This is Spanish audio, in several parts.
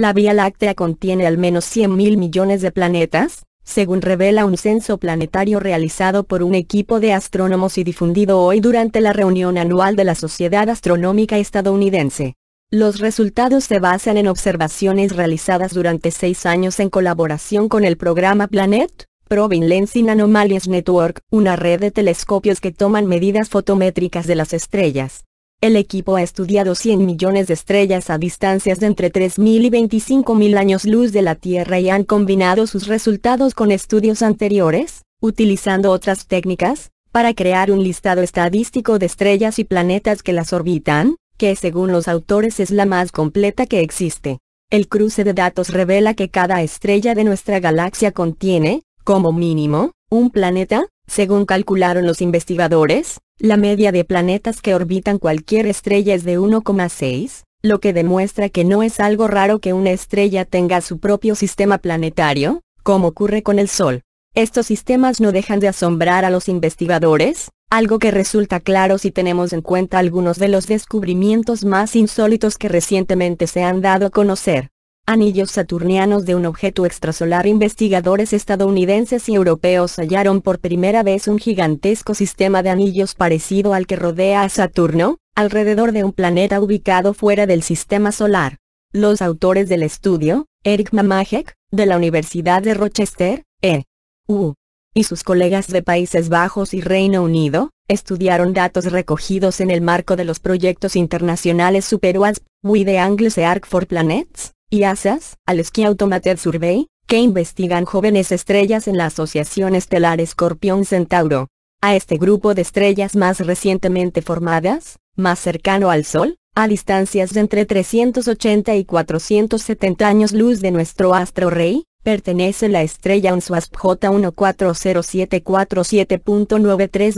La Vía Láctea contiene al menos 100.000 millones de planetas, según revela un censo planetario realizado por un equipo de astrónomos y difundido hoy durante la reunión anual de la Sociedad Astronómica Estadounidense. Los resultados se basan en observaciones realizadas durante seis años en colaboración con el programa Planet, Probing Lensing Anomalies Network, una red de telescopios que toman medidas fotométricas de las estrellas. El equipo ha estudiado 100 millones de estrellas a distancias de entre 3.000 y 25.000 años luz de la Tierra y han combinado sus resultados con estudios anteriores, utilizando otras técnicas, para crear un listado estadístico de estrellas y planetas que las orbitan, que según los autores es la más completa que existe. El cruce de datos revela que cada estrella de nuestra galaxia contiene, como mínimo, un planeta, según calcularon los investigadores, la media de planetas que orbitan cualquier estrella es de 1,6, lo que demuestra que no es algo raro que una estrella tenga su propio sistema planetario, como ocurre con el Sol. Estos sistemas no dejan de asombrar a los investigadores, algo que resulta claro si tenemos en cuenta algunos de los descubrimientos más insólitos que recientemente se han dado a conocer anillos saturnianos de un objeto extrasolar investigadores estadounidenses y europeos hallaron por primera vez un gigantesco sistema de anillos parecido al que rodea a Saturno, alrededor de un planeta ubicado fuera del sistema solar. Los autores del estudio, Eric Mamajek, de la Universidad de Rochester, E.U., y sus colegas de Países Bajos y Reino Unido, estudiaron datos recogidos en el marco de los proyectos internacionales SuperWASP, WIDE the Angle Arc for Planets, y ASAS, al Ski Automated Survey, que investigan jóvenes estrellas en la Asociación Estelar Escorpión Centauro. A este grupo de estrellas más recientemente formadas, más cercano al Sol, a distancias de entre 380 y 470 años luz de nuestro astro rey, pertenece la estrella Unswasp j 14074793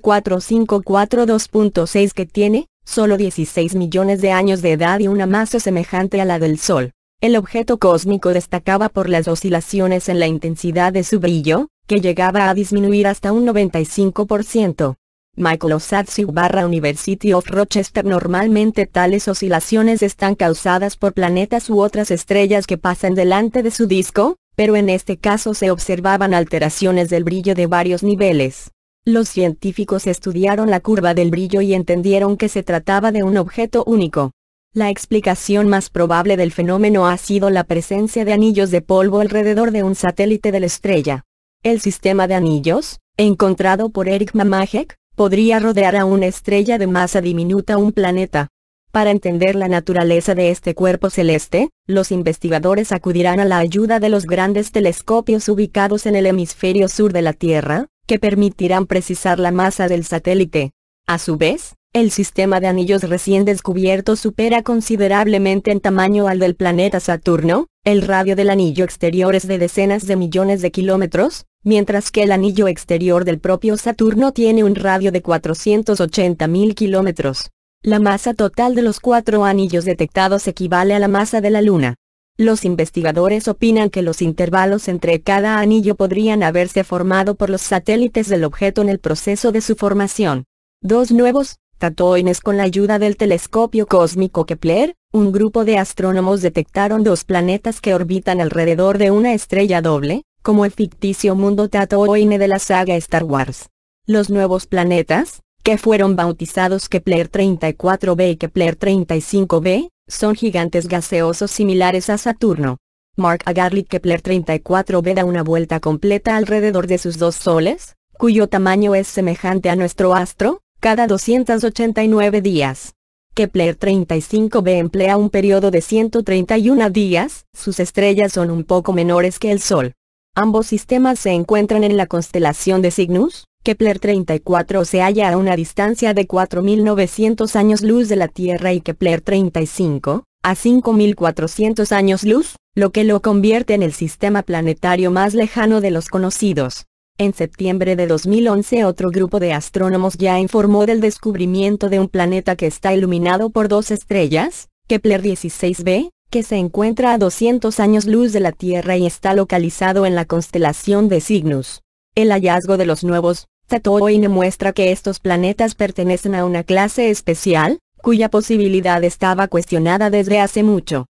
3945426 que tiene, solo 16 millones de años de edad y una masa semejante a la del Sol. El objeto cósmico destacaba por las oscilaciones en la intensidad de su brillo, que llegaba a disminuir hasta un 95%. Michael Osatsu barra University of Rochester Normalmente tales oscilaciones están causadas por planetas u otras estrellas que pasan delante de su disco, pero en este caso se observaban alteraciones del brillo de varios niveles. Los científicos estudiaron la curva del brillo y entendieron que se trataba de un objeto único. La explicación más probable del fenómeno ha sido la presencia de anillos de polvo alrededor de un satélite de la estrella. El sistema de anillos, encontrado por Eric Mamajek, podría rodear a una estrella de masa diminuta un planeta. Para entender la naturaleza de este cuerpo celeste, los investigadores acudirán a la ayuda de los grandes telescopios ubicados en el hemisferio sur de la Tierra, que permitirán precisar la masa del satélite. A su vez, el sistema de anillos recién descubierto supera considerablemente en tamaño al del planeta Saturno, el radio del anillo exterior es de decenas de millones de kilómetros, mientras que el anillo exterior del propio Saturno tiene un radio de 480.000 kilómetros. La masa total de los cuatro anillos detectados equivale a la masa de la Luna. Los investigadores opinan que los intervalos entre cada anillo podrían haberse formado por los satélites del objeto en el proceso de su formación. Dos nuevos, tatoines con la ayuda del telescopio cósmico Kepler, un grupo de astrónomos detectaron dos planetas que orbitan alrededor de una estrella doble, como el ficticio mundo tatoine de la saga Star Wars. Los nuevos planetas, que fueron bautizados Kepler 34b y Kepler 35b, son gigantes gaseosos similares a Saturno. Mark Agarly Kepler 34b da una vuelta completa alrededor de sus dos soles, cuyo tamaño es semejante a nuestro astro, cada 289 días. Kepler 35b emplea un periodo de 131 días, sus estrellas son un poco menores que el Sol. Ambos sistemas se encuentran en la constelación de Cygnus, Kepler 34 se halla a una distancia de 4.900 años luz de la Tierra y Kepler 35, a 5.400 años luz, lo que lo convierte en el sistema planetario más lejano de los conocidos. En septiembre de 2011 otro grupo de astrónomos ya informó del descubrimiento de un planeta que está iluminado por dos estrellas, Kepler 16b, que se encuentra a 200 años luz de la Tierra y está localizado en la constelación de Cygnus. El hallazgo de los nuevos Tatooine muestra que estos planetas pertenecen a una clase especial, cuya posibilidad estaba cuestionada desde hace mucho.